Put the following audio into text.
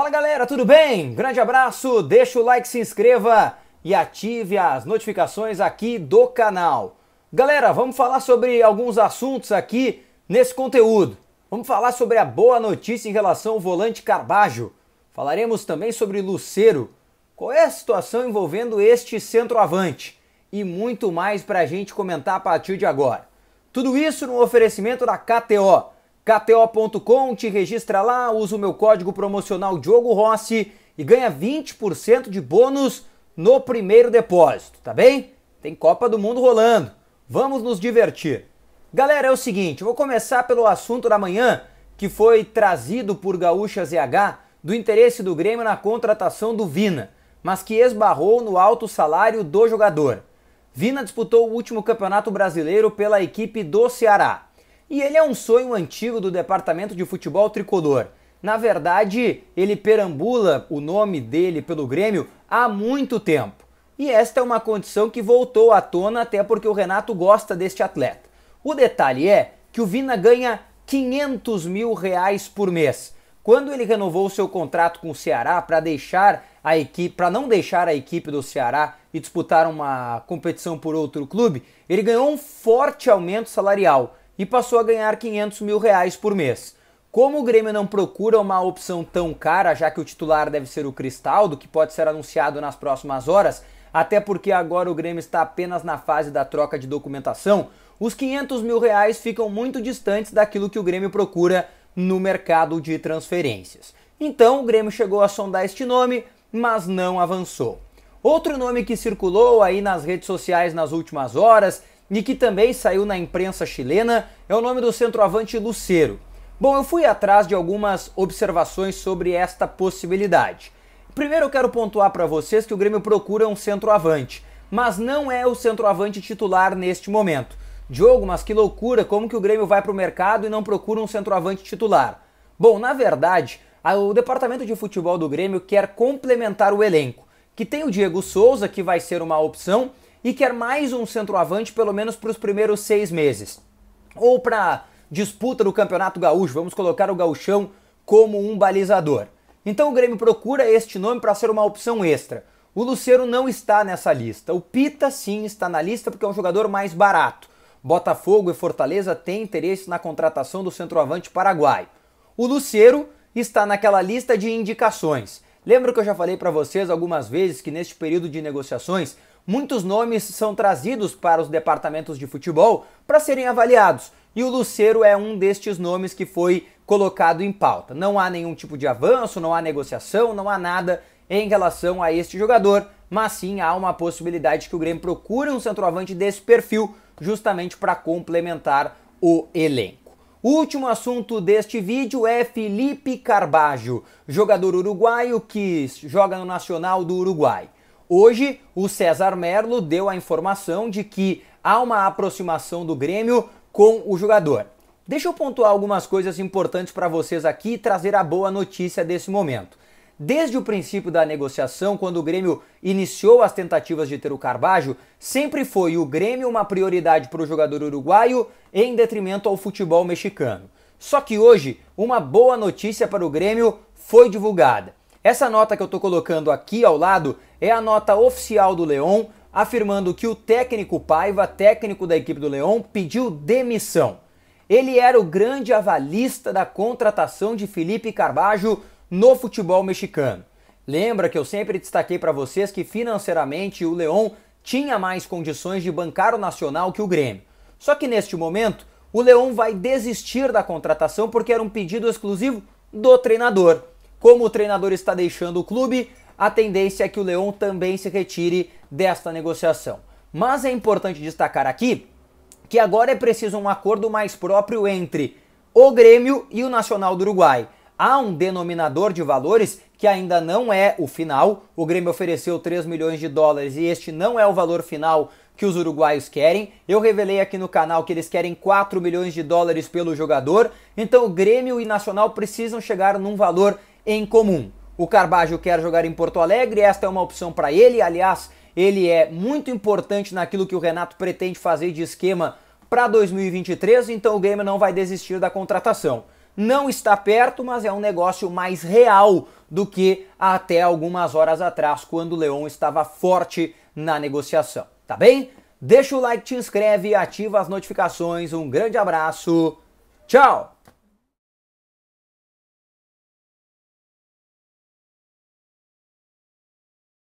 Fala galera, tudo bem? Grande abraço, deixa o like, se inscreva e ative as notificações aqui do canal. Galera, vamos falar sobre alguns assuntos aqui nesse conteúdo. Vamos falar sobre a boa notícia em relação ao volante Carbajo. Falaremos também sobre Luceiro. Qual é a situação envolvendo este centroavante? E muito mais para a gente comentar a partir de agora. Tudo isso no oferecimento da KTO KTO.com, te registra lá, usa o meu código promocional Diogo Rossi e ganha 20% de bônus no primeiro depósito, tá bem? Tem Copa do Mundo rolando. Vamos nos divertir. Galera, é o seguinte, eu vou começar pelo assunto da manhã, que foi trazido por Gaúcha ZH do interesse do Grêmio na contratação do Vina, mas que esbarrou no alto salário do jogador. Vina disputou o último Campeonato Brasileiro pela equipe do Ceará. E ele é um sonho antigo do departamento de futebol tricolor. Na verdade, ele perambula o nome dele pelo Grêmio há muito tempo. E esta é uma condição que voltou à tona até porque o Renato gosta deste atleta. O detalhe é que o Vina ganha 500 mil reais por mês. Quando ele renovou seu contrato com o Ceará para deixar a equipe, para não deixar a equipe do Ceará e disputar uma competição por outro clube, ele ganhou um forte aumento salarial e passou a ganhar 500 mil reais por mês. Como o Grêmio não procura uma opção tão cara, já que o titular deve ser o Cristaldo, que pode ser anunciado nas próximas horas, até porque agora o Grêmio está apenas na fase da troca de documentação, os 500 mil reais ficam muito distantes daquilo que o Grêmio procura no mercado de transferências. Então o Grêmio chegou a sondar este nome, mas não avançou. Outro nome que circulou aí nas redes sociais nas últimas horas e que também saiu na imprensa chilena, é o nome do centroavante Lucero. Bom, eu fui atrás de algumas observações sobre esta possibilidade. Primeiro eu quero pontuar para vocês que o Grêmio procura um centroavante, mas não é o centroavante titular neste momento. Diogo, mas que loucura, como que o Grêmio vai para o mercado e não procura um centroavante titular? Bom, na verdade, o departamento de futebol do Grêmio quer complementar o elenco, que tem o Diego Souza, que vai ser uma opção, e quer mais um centroavante pelo menos para os primeiros seis meses. Ou para disputa do Campeonato Gaúcho, vamos colocar o Gauchão como um balizador. Então o Grêmio procura este nome para ser uma opção extra. O Lucero não está nessa lista. O Pita sim está na lista porque é um jogador mais barato. Botafogo e Fortaleza têm interesse na contratação do centroavante paraguaio. O Lucero está naquela lista de indicações. Lembra que eu já falei para vocês algumas vezes que neste período de negociações muitos nomes são trazidos para os departamentos de futebol para serem avaliados. E o Luceiro é um destes nomes que foi colocado em pauta. Não há nenhum tipo de avanço, não há negociação, não há nada em relação a este jogador, mas sim há uma possibilidade que o Grêmio procure um centroavante desse perfil justamente para complementar o elenco. O último assunto deste vídeo é Felipe Carbajo, jogador uruguaio que joga no Nacional do Uruguai. Hoje, o César Merlo deu a informação de que há uma aproximação do Grêmio com o jogador. Deixa eu pontuar algumas coisas importantes para vocês aqui e trazer a boa notícia desse momento. Desde o princípio da negociação, quando o Grêmio iniciou as tentativas de ter o Carbajo, sempre foi o Grêmio uma prioridade para o jogador uruguaio em detrimento ao futebol mexicano. Só que hoje, uma boa notícia para o Grêmio foi divulgada. Essa nota que eu estou colocando aqui ao lado é a nota oficial do Leão, afirmando que o técnico Paiva, técnico da equipe do Leão, pediu demissão. Ele era o grande avalista da contratação de Felipe Carbajo no futebol mexicano. Lembra que eu sempre destaquei para vocês que financeiramente o Leão tinha mais condições de bancar o Nacional que o Grêmio. Só que neste momento, o Leão vai desistir da contratação porque era um pedido exclusivo do treinador. Como o treinador está deixando o clube, a tendência é que o Leão também se retire desta negociação. Mas é importante destacar aqui que agora é preciso um acordo mais próprio entre o Grêmio e o Nacional do Uruguai. Há um denominador de valores que ainda não é o final. O Grêmio ofereceu 3 milhões de dólares e este não é o valor final que os uruguaios querem. Eu revelei aqui no canal que eles querem 4 milhões de dólares pelo jogador. Então o Grêmio e Nacional precisam chegar num valor em comum. O Carbajo quer jogar em Porto Alegre, esta é uma opção para ele. Aliás, ele é muito importante naquilo que o Renato pretende fazer de esquema para 2023, então o Grêmio não vai desistir da contratação. Não está perto, mas é um negócio mais real do que até algumas horas atrás, quando o Leão estava forte na negociação. Tá bem? Deixa o like, te inscreve, ativa as notificações. Um grande abraço. Tchau!